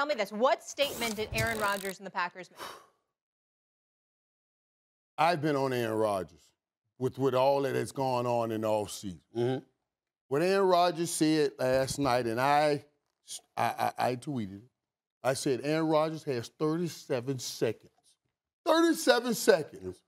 Tell me this. What statement did Aaron Rodgers and the Packers make? I've been on Aaron Rodgers with, with all that has gone on in the offseason. Mm-hmm. What Aaron Rodgers said last night, and I, I, I, I tweeted it, I said Aaron Rodgers has 37 seconds. 37 seconds.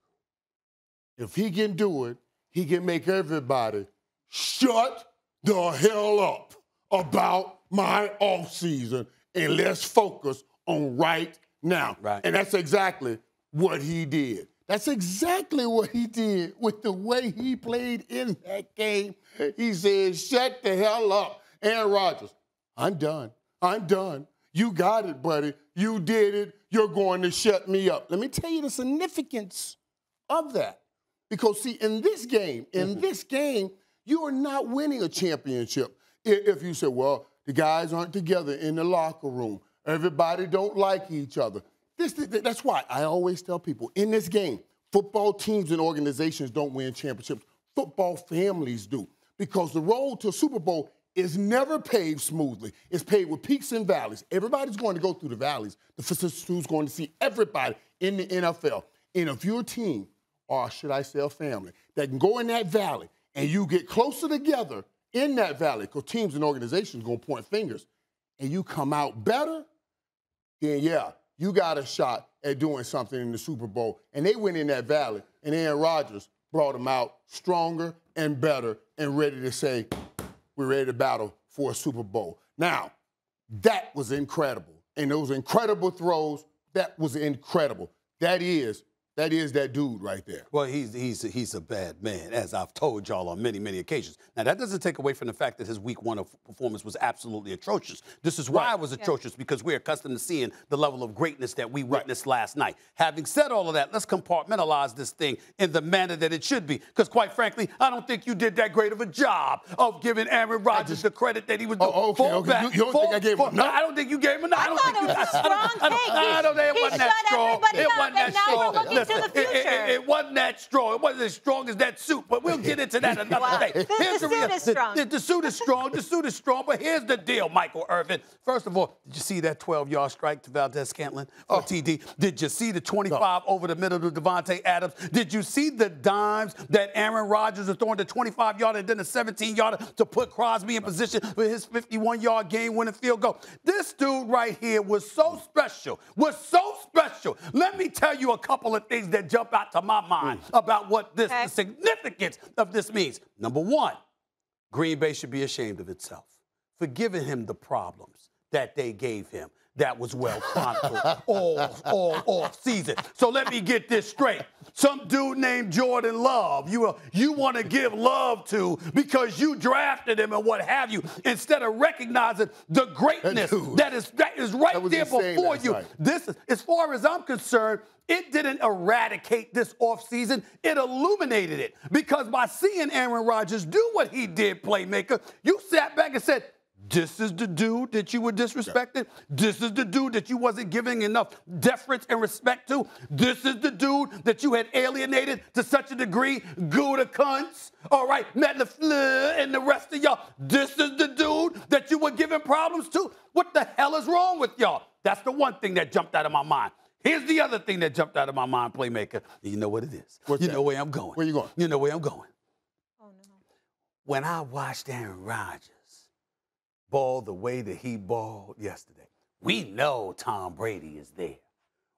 If he can do it, he can make everybody shut the hell up about my offseason and let's focus on right now. Right. And that's exactly what he did. That's exactly what he did with the way he played in that game. He said, shut the hell up. Aaron Rodgers, I'm done. I'm done. You got it, buddy. You did it. You're going to shut me up. Let me tell you the significance of that. Because, see, in this game, in mm-hmm. this game, you are not winning a championship. If you say, well, the guys aren't together in the locker room. Everybody don't like each other. This, that's why I always tell people in this game, football teams and organizations don't win championships. Football families do because the road to Super Bowl is never paved smoothly. It's paved with peaks and valleys. Everybody's going to go through the valleys. The who's going to see everybody in the NFL. And if your team, or should I say a family, that can go in that valley and you get closer together – in that valley, because teams and organizations gonna point fingers, and you come out better, then yeah, you got a shot at doing something in the Super Bowl. And they went in that valley, and Aaron Rodgers brought them out stronger and better and ready to say, we're ready to battle for a Super Bowl. Now, that was incredible. And those incredible throws, that was incredible. That is that is that dude right there. Well, he's he's a, he's a bad man, as I've told y'all on many many occasions. Now that doesn't take away from the fact that his week one performance was absolutely atrocious. This is why right. it was atrocious yeah. because we're accustomed to seeing the level of greatness that we witnessed right. last night. Having said all of that, let's compartmentalize this thing in the manner that it should be. Because quite frankly, I don't think you did that great of a job of giving Aaron Rodgers just, the credit that he was. Oh, okay, okay. you, you, don't full, think I gave him No, I don't think you gave him I, I don't thought think it was a strong I, I, I, I, I, I, I, I, I, I, not I, I, listen, the future. It, it, it, wasn't that strong. It wasn't as strong as that suit, but we'll get into that another day. The, here's the, the suit real, is strong. The, the, suit is strong. the suit is strong, but here's the deal, Michael Irvin. First of all, did you see that 12-yard strike to Valdez Cantlin for oh. TD? Did you see the 25 no. over the middle to Devontae Adams? Did you see the dimes that Aaron Rodgers was throwing the 25 yard and then the 17 yard to put Crosby in position for his 51-yard game-winning field goal? This dude right here was so special, was so special. Let me tell you a couple of things things that jump out to my mind mm. about what this okay. the significance of this means. Number one, Green Bay should be ashamed of itself for giving him the problems that they gave him that was well chronicled all, all, all season. So let me get this straight. Some dude named Jordan Love, you, uh, you want to give love to because you drafted him and what have you, instead of recognizing the greatness that is that is right that there before you. Night. This, as far as I'm concerned, it didn't eradicate this offseason. It illuminated it. Because by seeing Aaron Rodgers do what he did, playmaker, you sat back and said, this is the dude that you were disrespecting. This is the dude that you wasn't giving enough deference and respect to. This is the dude that you had alienated to such a degree. Gouda cunts, all right, Matt LaFleur and the rest of y'all. This is the dude that you were giving problems to. What the hell is wrong with y'all? That's the one thing that jumped out of my mind. Here's the other thing that jumped out of my mind, playmaker. You know what it is. What's you that? know where I'm going. Where you going? You know where I'm going. Oh, no. When I watched Aaron Rodgers, the way that he balled yesterday. We know Tom Brady is there.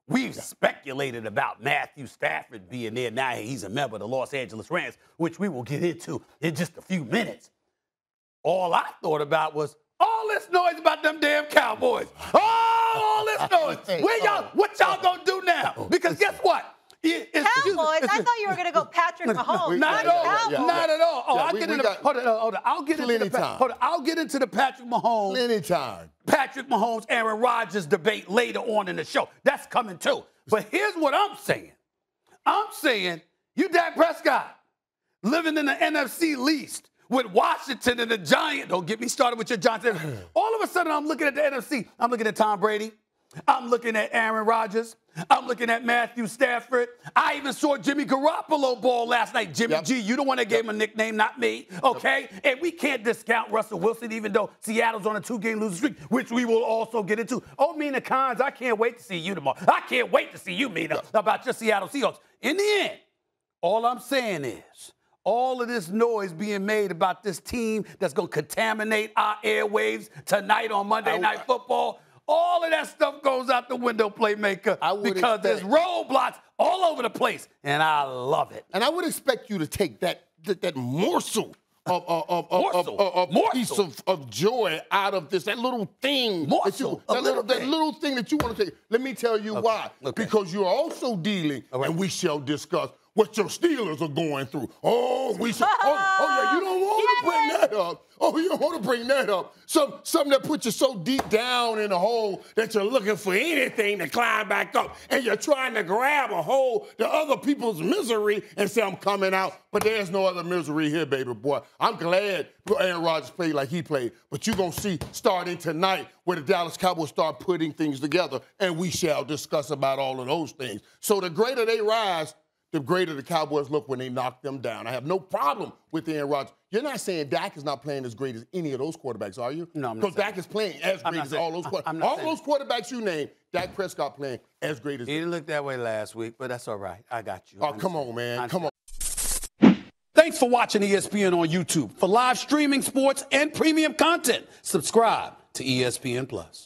We've speculated about Matthew Stafford being there. Now he's a member of the Los Angeles Rams, which we will get into in just a few minutes. All I thought about was all this noise about them damn Cowboys. Oh, all this noise. Where y'all? What y'all gonna do now? Oh, because guess what? Yeah, Cowboys. I thought you were going to go Patrick Mahomes. We, not, at all. Yeah, not yeah. at all. Oh, yeah, I'll get into. hold on, hold on. I'll get into the. Hold on. I'll get into the Patrick Mahomes. anytime. Patrick Mahomes, Aaron Rodgers debate later on in the show. That's coming too. But here's what I'm saying. I'm saying you Dak Prescott living in the NFC least with Washington and the Giants. Don't get me started with your Giants. All of a sudden, I'm looking at the NFC. I'm looking at Tom Brady. I'm looking at Aaron Rodgers. I'm looking at Matthew Stafford. I even saw Jimmy Garoppolo ball last night. Jimmy yep. G, you don't want to yep. him a nickname, not me. Okay? Yep. And we can't discount Russell Wilson, even though Seattle's on a two game losing streak, which we will also get into. Oh, Mina Cons, I can't wait to see you tomorrow. I can't wait to see you, Mina, about your Seattle Seahawks. In the end, all I'm saying is, all of this noise being made about this team that's going to contaminate our airwaves tonight on Monday I, Night Football. All of that stuff goes out the window, playmaker, because expect. there's roadblocks all over the place, and I love it. And I would expect you to take that that, that morsel of, piece of, of joy out of this, that little thing. Morsel. That, you, that little, thing. that little thing that you want to take. Let me tell you okay. why. Okay. Because you're also dealing, right. and we shall discuss what your Steelers are going through. Oh, we should. Oh, oh yeah, you don't want to bring that up. Oh, you don't want to bring that up. Some, something that puts you so deep down in a hole that you're looking for anything to climb back up. And you're trying to grab a hold to other people's misery and say, I'm coming out. But there's no other misery here, baby boy. I'm glad Aaron Rodgers played like he played. But you're going to see starting tonight where the Dallas Cowboys start putting things together. And we shall discuss about all of those things. So the greater they rise, the greater the Cowboys look when they knock them down. I have no problem with Aaron Rodgers. You're not saying Dak is not playing as great as any of those quarterbacks, are you? No, I'm not. Because Dak is playing as great as saying, all those quarterbacks. All those quarterbacks you name. Dak Prescott playing as great as. He didn't look that way last week, but that's all right. I got you. Oh, I'm come saying. on, man. I'm come saying. on. Thanks for watching ESPN on YouTube. For live streaming sports and premium content, subscribe to ESPN Plus.